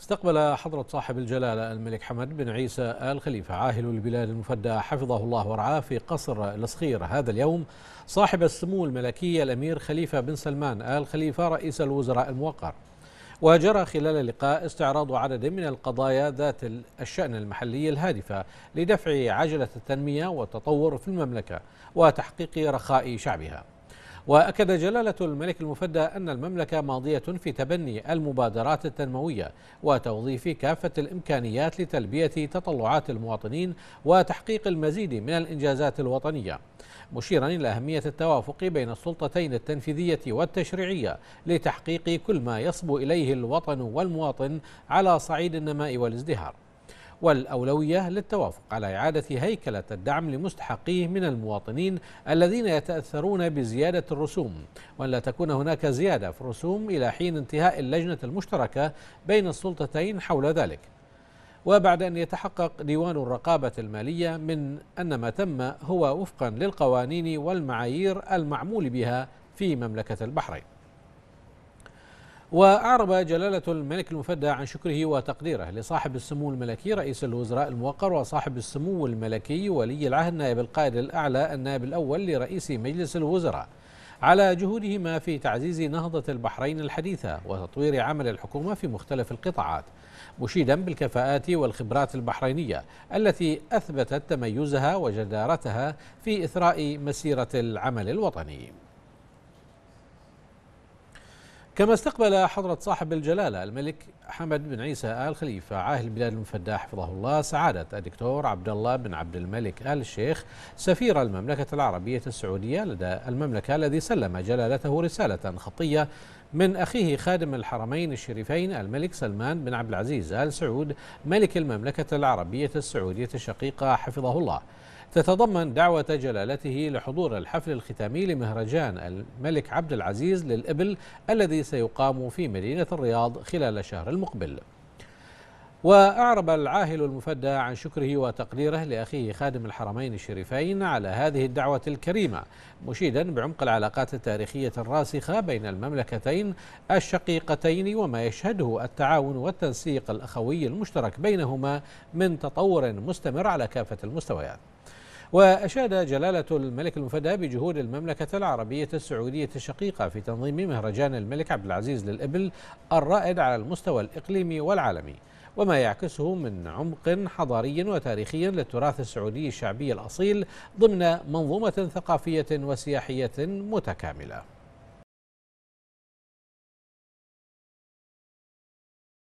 استقبل حضرة صاحب الجلالة الملك حمد بن عيسى آل خليفة عاهل البلاد المفدى حفظه الله ورعاه في قصر الصخير هذا اليوم صاحب السمو الملكي الأمير خليفة بن سلمان آل خليفة رئيس الوزراء الموقر وجرى خلال اللقاء استعراض عدد من القضايا ذات الشأن المحلي الهادفة لدفع عجلة التنمية والتطور في المملكة وتحقيق رخاء شعبها وأكد جلالة الملك المفدى أن المملكة ماضية في تبني المبادرات التنموية وتوظيف كافة الإمكانيات لتلبية تطلعات المواطنين وتحقيق المزيد من الإنجازات الوطنية مشيرا إلى أهمية التوافق بين السلطتين التنفيذية والتشريعية لتحقيق كل ما يصبو إليه الوطن والمواطن على صعيد النماء والازدهار والأولوية للتوافق على إعادة هيكلة الدعم لمستحقيه من المواطنين الذين يتأثرون بزيادة الرسوم وأن لا تكون هناك زيادة في الرسوم إلى حين انتهاء اللجنة المشتركة بين السلطتين حول ذلك وبعد أن يتحقق ديوان الرقابة المالية من أن ما تم هو وفقا للقوانين والمعايير المعمول بها في مملكة البحرين وأعرب جلالة الملك المفدى عن شكره وتقديره لصاحب السمو الملكي رئيس الوزراء الموقر وصاحب السمو الملكي ولي العهد نائب القائد الأعلى النائب الأول لرئيس مجلس الوزراء على جهودهما في تعزيز نهضة البحرين الحديثة وتطوير عمل الحكومة في مختلف القطاعات مشيدا بالكفاءات والخبرات البحرينية التي أثبتت تميزها وجدارتها في إثراء مسيرة العمل الوطني كما استقبل حضرة صاحب الجلالة الملك حمد بن عيسى آل خليفة عاهل بلاد المفدى حفظه الله سعادة الدكتور عبد الله بن عبد الملك آل الشيخ سفير المملكة العربية السعودية لدى المملكة الذي سلم جلالته رسالة خطية من أخيه خادم الحرمين الشريفين الملك سلمان بن عبد العزيز آل سعود ملك المملكة العربية السعودية الشقيقة حفظه الله تتضمن دعوة جلالته لحضور الحفل الختامي لمهرجان الملك عبد العزيز للإبل الذي سيقام في مدينة الرياض خلال الشهر المقبل وأعرب العاهل المفدى عن شكره وتقديره لأخيه خادم الحرمين الشريفين على هذه الدعوة الكريمة مشيدا بعمق العلاقات التاريخية الراسخة بين المملكتين الشقيقتين وما يشهده التعاون والتنسيق الأخوي المشترك بينهما من تطور مستمر على كافة المستويات وأشاد جلالة الملك المفدى بجهود المملكة العربية السعودية الشقيقة في تنظيم مهرجان الملك عبد العزيز للإبل الرائد على المستوى الإقليمي والعالمي وما يعكسه من عمق حضاري وتاريخي للتراث السعودي الشعبي الأصيل ضمن منظومة ثقافية وسياحية متكاملة